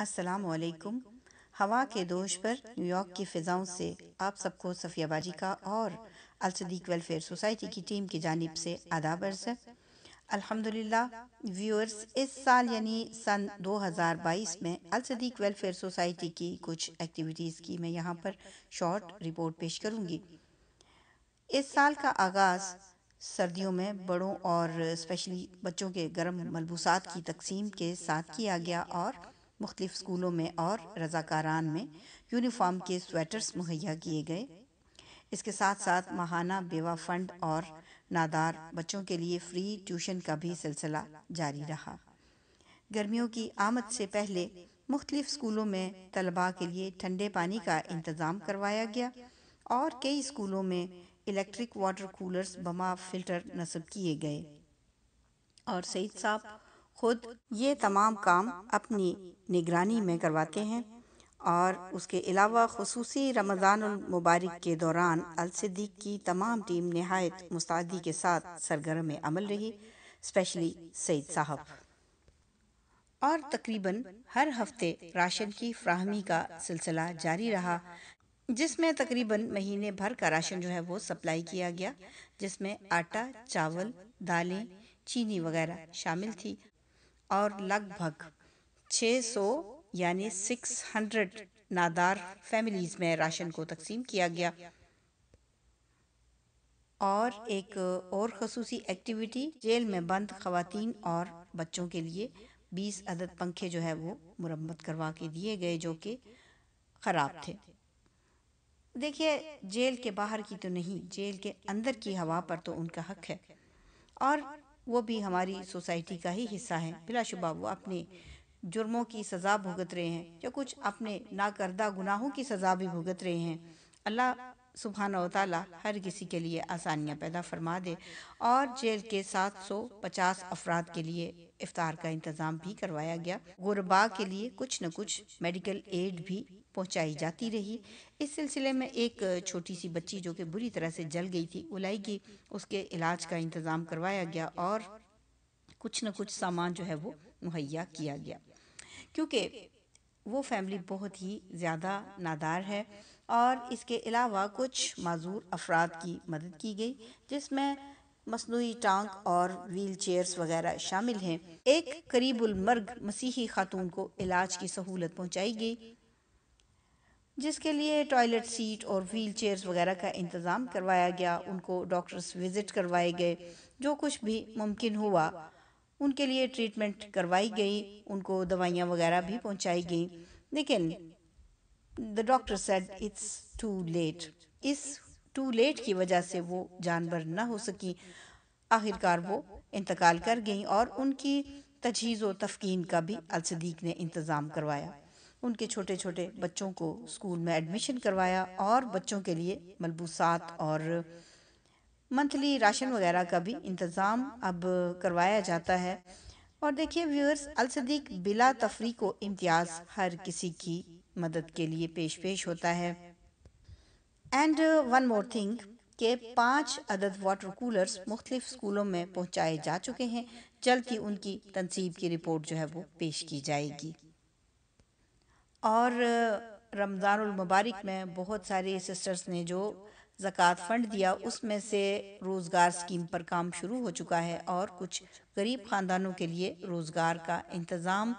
असलकम हवा के दोष पर न्यूयॉर्क की फ़िज़ाओं से आप सबको सफ़ियाबाजी का और अलसदीक वेलफेयर सोसाइटी की टीम की जानब से आदाब अर्ज है अल्हम्दुलिल्लाह व्यूअर्स इस साल यानी सन 2022 में अलसदीक वेलफेयर सोसाइटी की कुछ एक्टिविटीज़ की मैं यहाँ पर शॉर्ट रिपोर्ट पेश करूँगी इस साल का आगाज़ सर्दियों में बड़ों और स्पेशली बच्चों के गर्म मलबूसात की तकसीम के साथ किया गया और मुख्तलिफ स्कूलों में और रजाकारान में यूनिफॉर्म के स्वेटर्स मुहैया किए गए इसके साथ साथ माहाना बेवा फंड और नादार बच्चों के लिए फ्री ट्यूशन का भी सिलसिला जारी रहा गर्मियों की आमद से पहले मुख्तलिफ स्कूलों में तलबा के लिए ठंडे पानी का इंतज़ाम करवाया गया और कई स्कूलों में इलेक्ट्रिक वाटर कूलर्स बमा फिल्टर नस्ब किए गए और सईद साहब खुद ये तमाम काम अपनी निगरानी में करवाते हैं और उसके अलावा खसूस रमज़ान मुबारक के दौरान अलसदीक की तमाम टीम नहायत मुस्दी के साथ सरगर्म अमल रही स्पेशली सईद साहब और तकरीबन हर हफ्ते राशन की फ्राहमी का सिलसिला जारी रहा जिसमें तकरीबन महीने भर का राशन जो है वो सप्लाई किया गया जिसमें आटा चावल दालें चीनी वगैरह शामिल थी और लगभग 600 यानी 600 नादार फैमिलीज में राशन को तकसीम किया गया और एक और खसूसी एक्टिविटी जेल में बंद खातन और बच्चों के लिए 20 अदद पंखे जो है वो मुरम्मत करवा के दिए गए जो कि ख़राब थे देखिए जेल के बाहर की तो नहीं जेल के अंदर की हवा पर तो उनका हक है और वो भी हमारी सोसाइटी का ही हिस्सा है बिलाशुबा वो अपने जुर्मों की सज़ा भुगत रहे हैं या कुछ अपने नाकर्दा गुनाहों की सज़ा भी भुगत रहे हैं अल्लाह सुबहाना वाली हर किसी के लिए आसानियाँ पैदा फरमा दे और जेल के 750 अफराद के लिए इफ्तार का इंतज़ाम भी करवाया गया गुरबा के लिए कुछ न कुछ मेडिकल एड भी पहुंचाई जाती रही इस सिलसिले में एक छोटी सी बच्ची जो कि बुरी तरह से जल गई थी उलाई गई उसके इलाज का इंतज़ाम करवाया गया और कुछ न कुछ सामान जो है वो मुहैया किया गया क्योंकि वो फैमिली बहुत ही ज़्यादा नादार है और इसके अलावा कुछ मज़ूर अफराद की मदद की गई जिसमें मसनू टांग और व्हील चेयर्स वगैरह शामिल हैं एक करीबुलमर्ग मसीही खातून को इलाज की सहूलत पहुंचाई गई जिसके लिए टॉयलेट सीट और व्हील चेयर्स वगैरह का इंतज़ाम करवाया गया उनको डॉक्टर्स विज़िट करवाए गए जो कुछ भी मुमकिन हुआ उनके लिए ट्रीटमेंट करवाई गई उनको दवाइयाँ वगैरह भी पहुँचाई गई लेकिन the doctor said it's too late इस टू लेट की वजह से वो जानवर ना हो सकी आखिरकार वो इंतकाल कर गई और उनकी तजीज़ व तफकीन का भी अलसदीक ने इंतज़ाम करवाया उनके छोटे छोटे बच्चों को स्कूल में एडमिशन करवाया और बच्चों के लिए मलबूसात और मंथली राशन वगैरह का भी इंतज़ाम अब करवाया जाता है और देखिए व्यूअर्स अलसदीक बिला तफरी को इम्तियाज़ हर किसी की मदद के लिए पेश पेश होता है एंड वन मोर थिंग के पाँच अदद वाटर कूलर्स मुख्तलिफ स्कूलों में पहुँचाए जा चुके हैं जल्द ही उनकी तनसीब की रिपोर्ट जो है वो पेश की जाएगी और मुबारक में बहुत सारे सिस्टर्स ने जो ज़क़़त फ़ंड दिया उसमें से रोज़गार स्कीम पर काम शुरू हो चुका है और कुछ गरीब ख़ानदानों के लिए रोज़गार का इंतज़ाम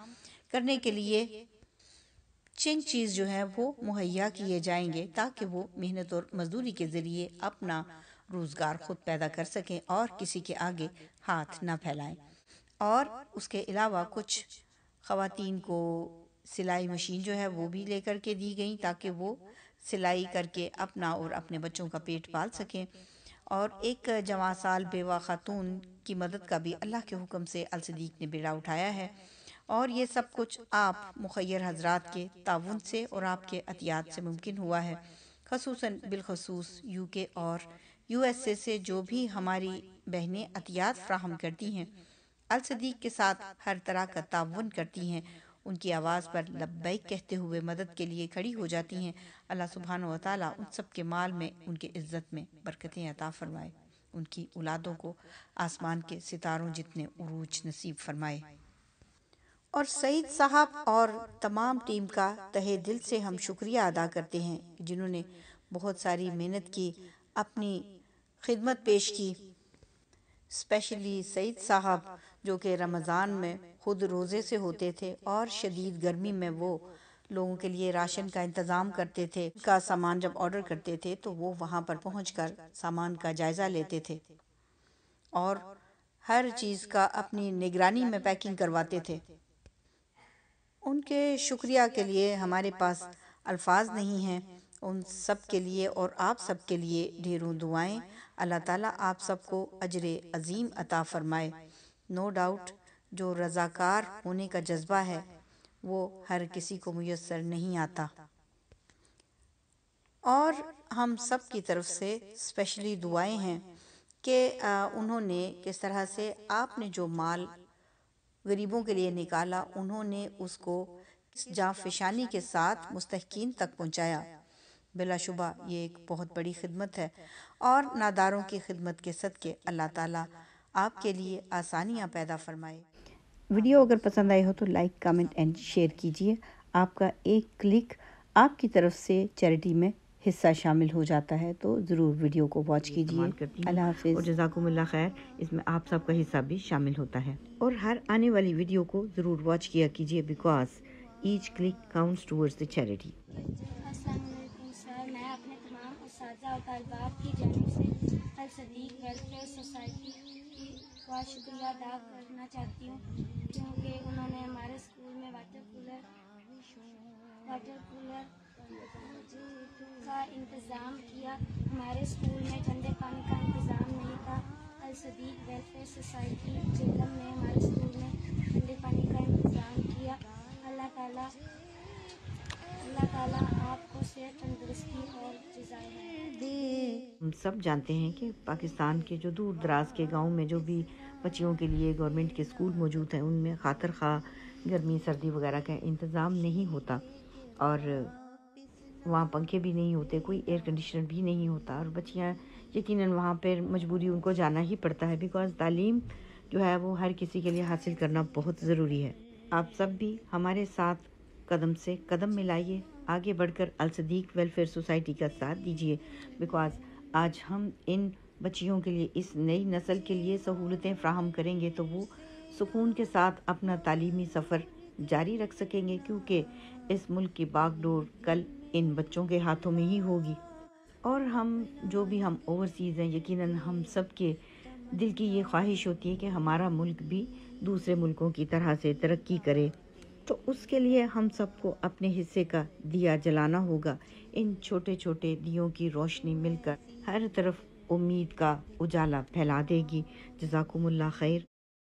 करने के लिए चिंग चीज़ जो है वो मुहैया किए जाएंगे ताकि वो मेहनत और मजदूरी के ज़रिए अपना रोज़गार खुद पैदा कर सकें और किसी के आगे हाथ ना फैलाएं और उसके अलावा कुछ ख़वान को सिलाई मशीन जो है वो भी लेकर के दी गई ताकि वो सिलाई करके अपना और अपने बच्चों का पेट पाल सकें और एक जवा साल बेवा खातून की मदद का भी अल्लाह के हुक्म से अलसदीक ने बेड़ा उठाया है और ये सब कुछ आप मुखर हजरात के ताउन से और आपके अतियात से मुमकिन हुआ है खसूस बिलखसूस यू के और यू एस ए से जो भी हमारी बहनें अतियात फ्राहम करती हैं अलसदीक के साथ हर तरह का ताउन करती हैं उनकी आवाज़ पर लब्बैक कहते हुए मदद के लिए खड़ी हो जाती हैं अल्लाह सुबहान व उन सब के माल में उनके इज्जत में बरकतें अता फरमाए उनकी औलादों को आसमान के सितारों जितने उरूज नसीब फरमाए और सईद साहब और तमाम टीम का तहे दिल से हम शुक्रिया अदा करते हैं जिन्होंने बहुत सारी मेहनत की अपनी खिदमत पेश की स्पेशली सईद साहब जो कि रमज़ान में ख़ुद रोज़े से होते थे और शदीद गर्मी में वो लोगों के लिए राशन का इंतज़ाम करते थे का सामान जब ऑर्डर करते थे तो वो वहाँ पर पहुँच कर सामान का जायज़ा लेते थे और हर चीज़ का अपनी निगरानी में पैकिंग करवाते थे उनके शुक्रिया के लिए हमारे पास अल्फाज नहीं हैं उन सब के लिए और आप सब के लिए ढेरों दुआएं अल्लाह ताला आप सबको अजर अजीम अता फरमाए नो डाउट जो रज़ाकार होने का जज्बा है वो हर किसी को मैसर नहीं आता और हम सब की तरफ से स्पेशली दुआएं हैं कि उन्होंने किस तरह से आपने जो माल गरीबों के लिए निकाला उन्होंने उसको जाफिशानी के साथ मुस्तकिन तक पहुंचाया बिलाशुबा ये एक बहुत बड़ी खिदमत है और नादारों की खिदमत के सदक़े अल्लाह ताला आपके लिए आसानियाँ पैदा फरमाए वीडियो अगर पसंद आई हो तो लाइक कमेंट एंड शेयर कीजिए आपका एक क्लिक आपकी तरफ से चैरिटी में हिस्सा शामिल हो जाता है तो ज़रूर वीडियो को वॉच कीजिए अल्लाह हाफिज़ और जजाकुमल्ला खैर इसमें आप सबका हिस्सा भी शामिल होता है और हर आने वाली वीडियो को ज़रूर वॉच किया कीजिए because each click counts towards the charity society बहुत शुक्रिया अदा करना चाहती हूँ क्योंकि उन्होंने हमारे स्कूल में वाटर कूलर वाटर कूलर का इंतज़ाम किया हमारे स्कूल में ठंडे पानी का इंतज़ाम नहीं था अल सदीक वेलफेयर सोसाइटी जेलम ने हमारे स्कूल में ठंडे पानी का इंतज़ाम किया अल्लाह ताला हम सब जानते हैं कि पाकिस्तान के जो दूर दराज के गाँव में जो भी बच्चियों के लिए गवर्नमेंट के स्कूल मौजूद हैं उनमें खातर खा गर्मी सर्दी वगैरह का इंतज़ाम नहीं होता और वहाँ पंखे भी नहीं होते कोई एयर कंडीशनर भी नहीं होता और बच्चियाँ यकीनन वहाँ पर मजबूरी उनको जाना ही पड़ता है बिकॉज़ तालीम जो है वो हर किसी के लिए हासिल करना बहुत ज़रूरी है आप सब भी हमारे साथ कदम से कदम मिलाइए आगे बढ़कर अलसदीक वेलफेयर सोसाइटी का साथ दीजिए बिकॉज आज हम इन बच्चियों के लिए इस नई नस्ल के लिए सहूलतें फ्राहम करेंगे तो वो सुकून के साथ अपना तालीमी सफ़र जारी रख सकेंगे क्योंकि इस मुल्क की बागडोर कल इन बच्चों के हाथों में ही होगी और हम जो भी हम ओवरसीज़ हैं यकीनन हम सब के दिल की ये ख्वाहिश होती है कि हमारा मुल्क भी दूसरे मुल्कों की तरह से तरक्की करे तो उसके लिए हम सबको अपने हिस्से का दिया जलाना होगा इन छोटे छोटे दियों की रोशनी मिलकर हर तरफ उम्मीद का उजाला फैला देगी जजाकुमल्ला खैर